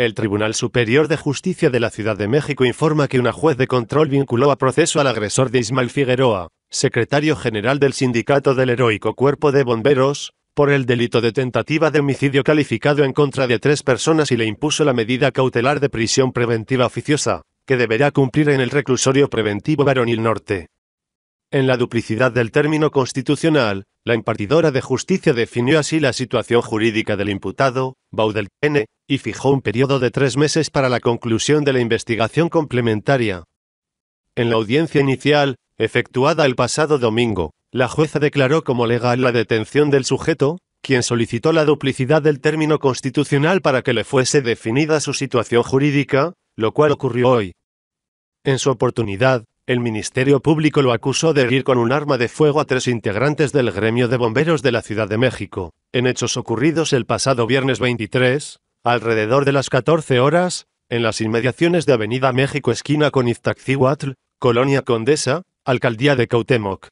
El Tribunal Superior de Justicia de la Ciudad de México informa que una juez de control vinculó a proceso al agresor de Ismael Figueroa, secretario general del Sindicato del Heroico Cuerpo de Bomberos, por el delito de tentativa de homicidio calificado en contra de tres personas y le impuso la medida cautelar de prisión preventiva oficiosa, que deberá cumplir en el reclusorio preventivo Varonil Norte. En la duplicidad del término constitucional, la impartidora de justicia definió así la situación jurídica del imputado, Baudel y fijó un periodo de tres meses para la conclusión de la investigación complementaria. En la audiencia inicial, efectuada el pasado domingo, la jueza declaró como legal la detención del sujeto, quien solicitó la duplicidad del término constitucional para que le fuese definida su situación jurídica, lo cual ocurrió hoy. En su oportunidad, el Ministerio Público lo acusó de herir con un arma de fuego a tres integrantes del gremio de bomberos de la Ciudad de México, en hechos ocurridos el pasado viernes 23, alrededor de las 14 horas, en las inmediaciones de Avenida México esquina con Iztaccíhuatl, Colonia Condesa, Alcaldía de Cautemoc.